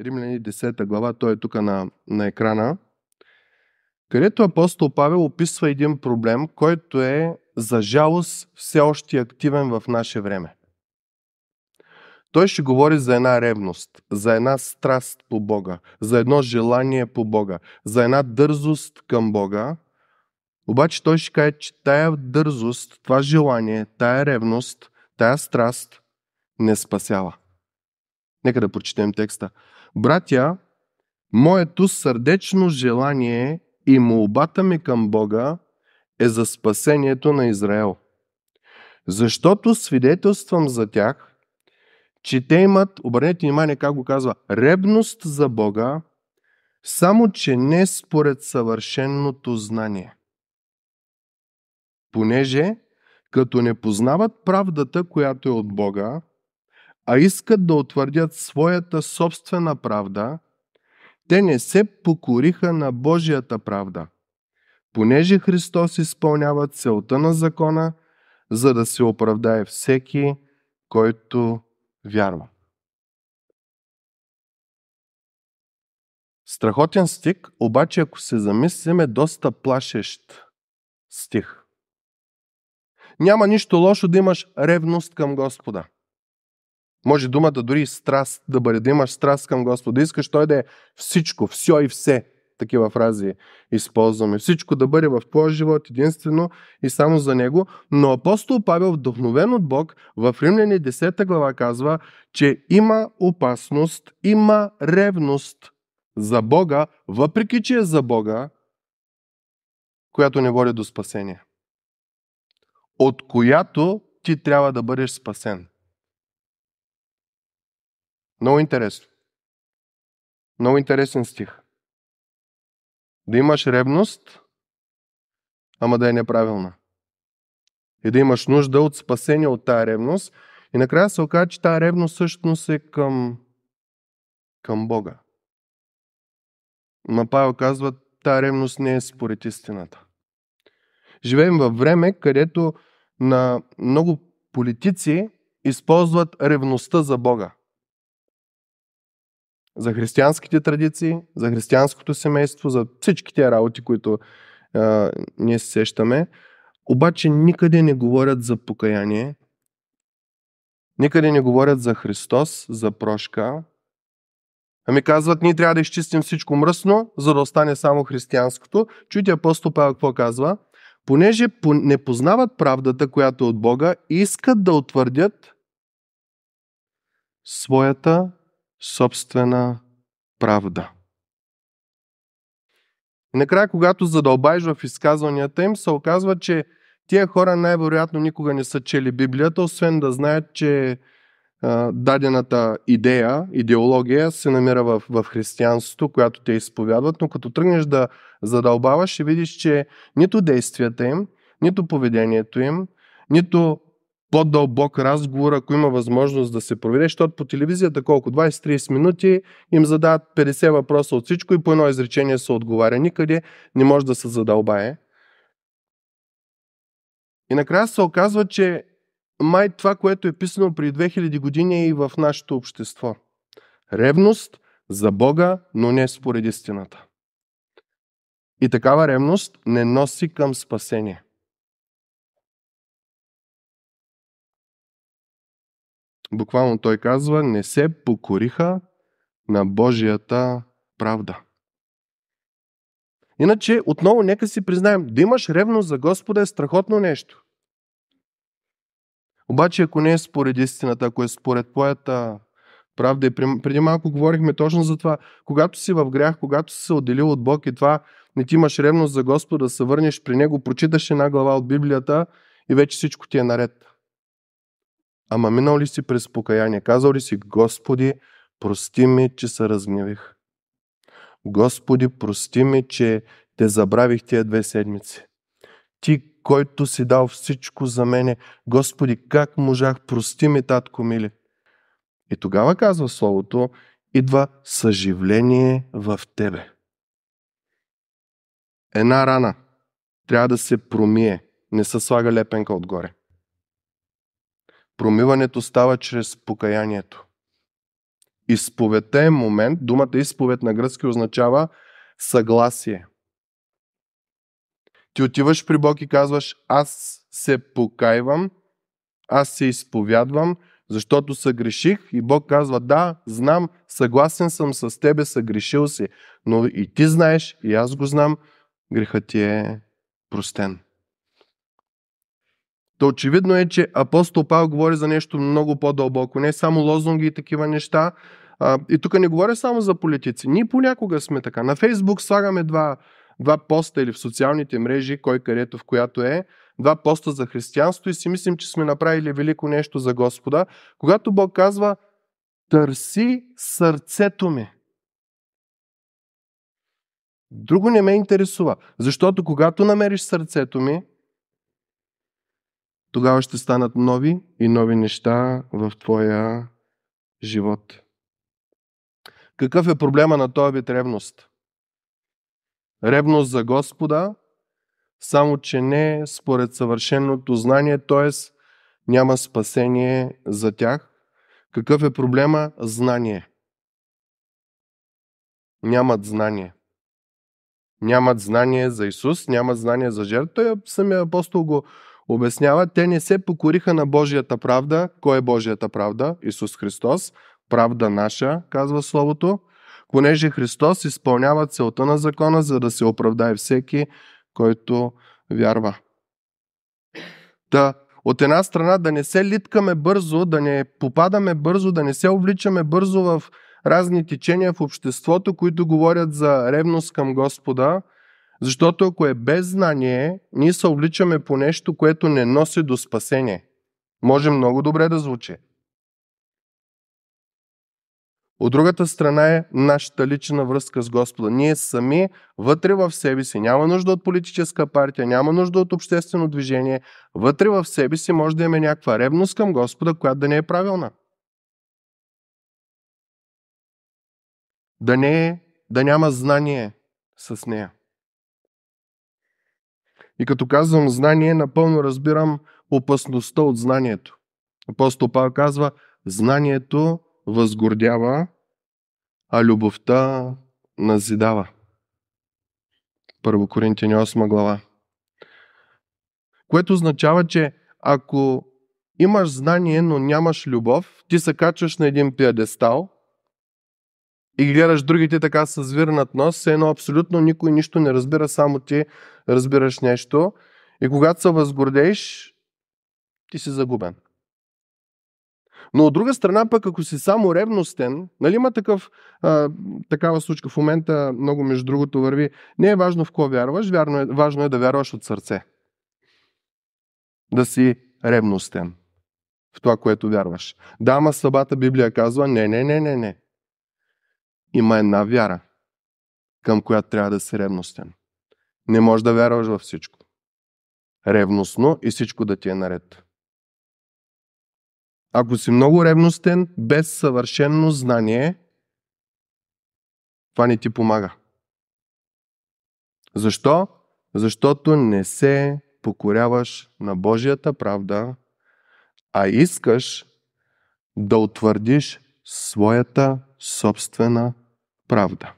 Римляни 10 глава, той е тук на, на екрана, където апостол Павел описва един проблем, който е за жалост все още активен в наше време. Той ще говори за една ревност, за една страст по Бога, за едно желание по Бога, за една дързост към Бога. Обаче той ще каже, че тая дързост, това желание, тая ревност, тая страст не спасява. Нека да прочетем текста. Братя, моето сърдечно желание и молбата ми към Бога е за спасението на Израел. Защото свидетелствам за тях, че те имат, обърнете внимание как го казва, ребност за Бога, само че не според съвършеното знание. Понеже, като не познават правдата, която е от Бога, а искат да утвърдят своята собствена правда, те не се покориха на Божията правда. Понеже Христос изпълнява целта на закона, за да се оправдае всеки, който вярва. Страхотен стих, обаче ако се замислим е доста плашещ стих. Няма нищо лошо да имаш ревност към Господа – може думата дори страст да бъде, да имаш страст към Господа. Искаш Той да е всичко, все и все. Такива фрази използваме. Всичко да бъде в твоя живот единствено и само за Него. Но апостол Павел, вдъхновен от Бог, в Римляни 10 глава казва, че има опасност, има ревност за Бога, въпреки че е за Бога, която не води до спасение. От която ти трябва да бъдеш спасен. Много интересно. Много интересен стих. Да имаш ревност, ама да е неправилна. И да имаш нужда от спасение от тая ревност. И накрая се оказа, че тая ревност всъщност е към, към Бога. Ма Павел казва, тая ревност не е според истината. Живеем във време, където на много политици използват ревността за Бога за християнските традиции, за християнското семейство, за всички тези работи, които а, ние се сещаме. Обаче никъде не говорят за покаяние, никъде не говорят за Христос, за прошка. Ами казват, ние трябва да изчистим всичко мръсно, за да остане само християнското. Чуйте апостол Павел какво казва? Понеже не познават правдата, която е от Бога, искат да утвърдят своята собствена правда. И накрая, когато задълбаеш в изказванията им, се оказва, че тия хора най-вероятно никога не са чели Библията, освен да знаят, че дадената идея, идеология се намира в, в християнството, която те изповядват, но като тръгнеш да задълбаваш, ще видиш, че нито действията им, нито поведението им, нито по-дълбок разговор, ако има възможност да се проведе, защото по телевизията колко? 20-30 минути им задават 50 въпроса от всичко и по едно изречение се отговаря. Никъде не може да се задълбае. И накрая се оказва, че май това, което е писано при 2000 години е и в нашето общество. Ревност за Бога, но не според истината. И такава ревност не носи към спасение – Буквално той казва, не се покориха на Божията правда. Иначе, отново, нека си признаем, да имаш ревност за Господа е страхотно нещо. Обаче, ако не е според истината, ако е според твоята правда, и преди малко говорихме точно за това, когато си в грях, когато си се отделил от Бог и това, не ти имаш ревност за Господа, да се върнеш при Него, прочиташ една глава от Библията и вече всичко ти е наред. Ама минал ли си през покаяние? Казал ли си, Господи, прости ми, че се разгневих. Господи, прости ми, че те забравих тия две седмици. Ти, който си дал всичко за мене, Господи, как можах, прости ми, татко мили. И тогава казва Словото, идва съживление в тебе. Една рана трябва да се промие, не се слага лепенка отгоре. Промиването става чрез покаянието. Изповедта е момент, думата изповед на гръцки означава съгласие. Ти отиваш при Бог и казваш, аз се покайвам, аз се изповядвам, защото съгреших и Бог казва, да, знам, съгласен съм с тебе, съгрешил си, но и ти знаеш, и аз го знам, грехът ти е простен. Та очевидно е, че апостол Павел говори за нещо много по-дълбоко, не само лозунги и такива неща. А, и тук не говоря само за политици. Ние понякога сме така. На Фейсбук слагаме два, два поста или в социалните мрежи, кой където в която е, два поста за християнство и си мислим, че сме направили велико нещо за Господа. Когато Бог казва, търси сърцето ми. Друго не ме интересува, защото когато намериш сърцето ми, тогава ще станат нови и нови неща в твоя живот. Какъв е проблема на този вид ревност? Ревност за Господа, само че не според съвършеното знание, т.е. няма спасение за тях. Какъв е проблема? Знание. Нямат знание. Нямат знание за Исус, нямат знание за жертва. Той е самия апостол го обяснява, те не се покориха на Божията правда. Кой е Божията правда? Исус Христос. Правда наша, казва Словото. Понеже Христос изпълнява целта на закона, за да се оправдае всеки, който вярва. Та, от една страна да не се литкаме бързо, да не попадаме бързо, да не се обличаме бързо в разни течения в обществото, които говорят за ревност към Господа – защото ако е без знание, ние се обличаме по нещо, което не носи до спасение. Може много добре да звучи. От другата страна е нашата лична връзка с Господа. Ние сами вътре в себе си, няма нужда от политическа партия, няма нужда от обществено движение, вътре в себе си може да имаме някаква ревност към Господа, която да не е правилна. Да не е, да няма знание с нея. И като казвам знание, напълно разбирам опасността от знанието. Апостол Павел казва, знанието възгордява, а любовта назидава. Първо Коринтияни 8 глава. Което означава, че ако имаш знание, но нямаш любов, ти се качваш на един пиадестал – и гледаш другите така с вирнат нос, все едно абсолютно никой нищо не разбира, само ти разбираш нещо. И когато се възгордееш, ти си загубен. Но от друга страна пък, ако си само ревностен, нали има такъв, а, такава случка в момента, много между другото върви, не е важно в кого вярваш, вярно е, важно е да вярваш от сърце. Да си ревностен в това, което вярваш. Да, ама слабата Библия казва, не, не, не, не, не. Има една вяра, към която трябва да си ревностен. Не можеш да вярваш във всичко. Ревностно и всичко да ти е наред. Ако си много ревностен, без съвършено знание, това не ти помага. Защо? Защото не се покоряваш на Божията правда, а искаш да утвърдиш своята собствена правда.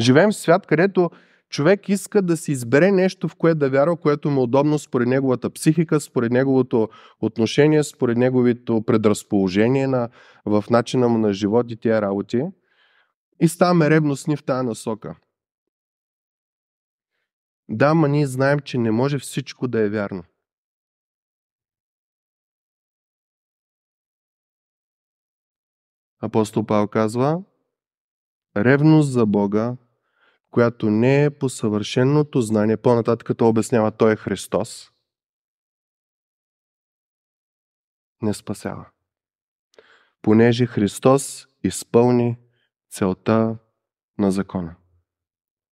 Живеем в свят, където човек иска да си избере нещо, в което да вярва, което му е удобно според неговата психика, според неговото отношение, според неговото предразположение на, в начина му на живот и тия работи. И ставаме ревностни в тази насока. Да, ма ние знаем, че не може всичко да е вярно. апостол Павел казва, ревност за Бога, която не е по съвършеното знание, по-нататък като обяснява, Той е Христос, не спасява. Понеже Христос изпълни целта на закона.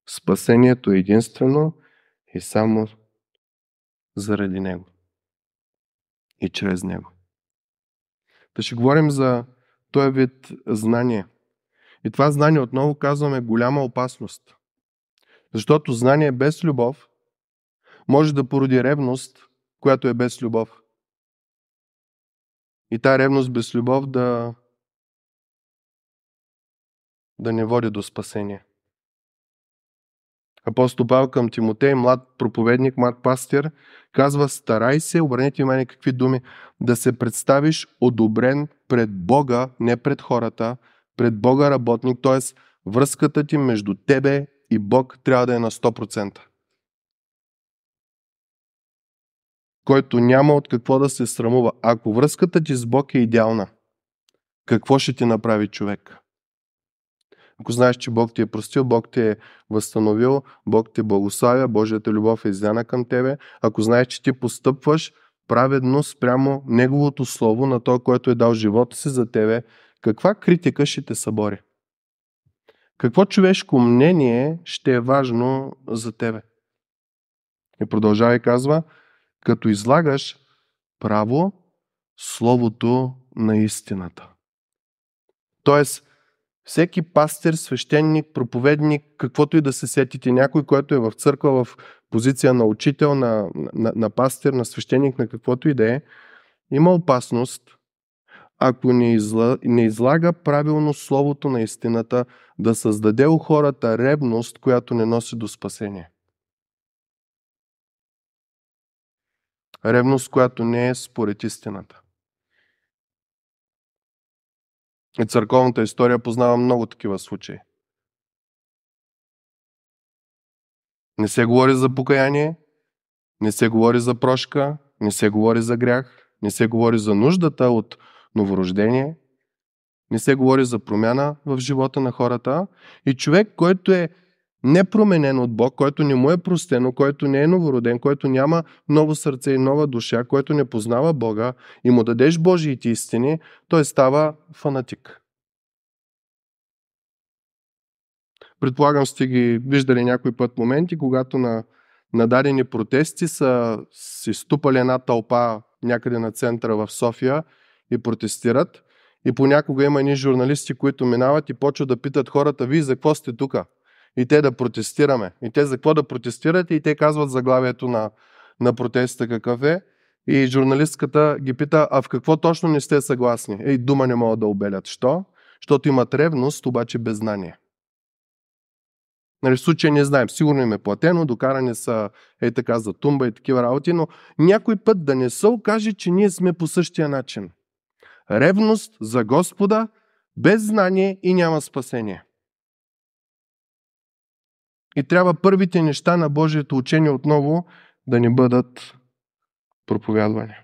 Спасението е единствено и само заради Него и чрез Него. Да ще говорим за е вид знание. И това знание, отново казваме, голяма опасност. Защото знание без любов може да породи ревност, която е без любов. И тая ревност без любов да, да не води до спасение апостол Павел към Тимотей, млад проповедник, млад пастир, казва, старай се, обърнете внимание какви думи, да се представиш одобрен пред Бога, не пред хората, пред Бога работник, т.е. връзката ти между тебе и Бог трябва да е на 100%. Който няма от какво да се срамува. Ако връзката ти с Бог е идеална, какво ще ти направи човек? Ако знаеш, че Бог ти е простил, Бог ти е възстановил, Бог ти благославя, Божията любов е изляна към тебе. Ако знаеш, че ти постъпваш праведно спрямо Неговото Слово на Той, който е дал живота си за тебе, каква критика ще те събори? Какво човешко мнение ще е важно за тебе? И продължава и казва, като излагаш право Словото на истината. Тоест, всеки пастир, свещеник, проповедник, каквото и да се сетите, някой, който е в църква, в позиция на учител, на, на, на пастир, на свещеник, на каквото и да е, има опасност, ако не, изла, не излага правилно словото на истината, да създаде у хората ревност, която не носи до спасение. Ревност, която не е според истината. И църковната история познава много такива случаи. Не се говори за покаяние, не се говори за прошка, не се говори за грях, не се говори за нуждата от новорождение, не се говори за промяна в живота на хората. И човек, който е непроменен от Бог, който не му е простено, който не е новороден, който няма ново сърце и нова душа, който не познава Бога и му дадеш Божиите истини, той става фанатик. Предполагам сте ги виждали някой път моменти, когато на, на дадени протести са си ступали една тълпа някъде на центъра в София и протестират. И понякога има едни журналисти, които минават и почват да питат хората, вие за какво сте тука? и те да протестираме. И те за какво да протестират и те казват заглавието на, на протеста какъв е. И журналистката ги пита, а в какво точно не сте съгласни? И дума не могат да обелят. Що? Защото имат ревност, обаче без знание. Нали, в случай не знаем, сигурно им е платено, докарани са е така за тумба и такива работи, но някой път да не се окаже, че ние сме по същия начин. Ревност за Господа, без знание и няма спасение. И трябва първите неща на Божието учение отново да ни бъдат проповядвани.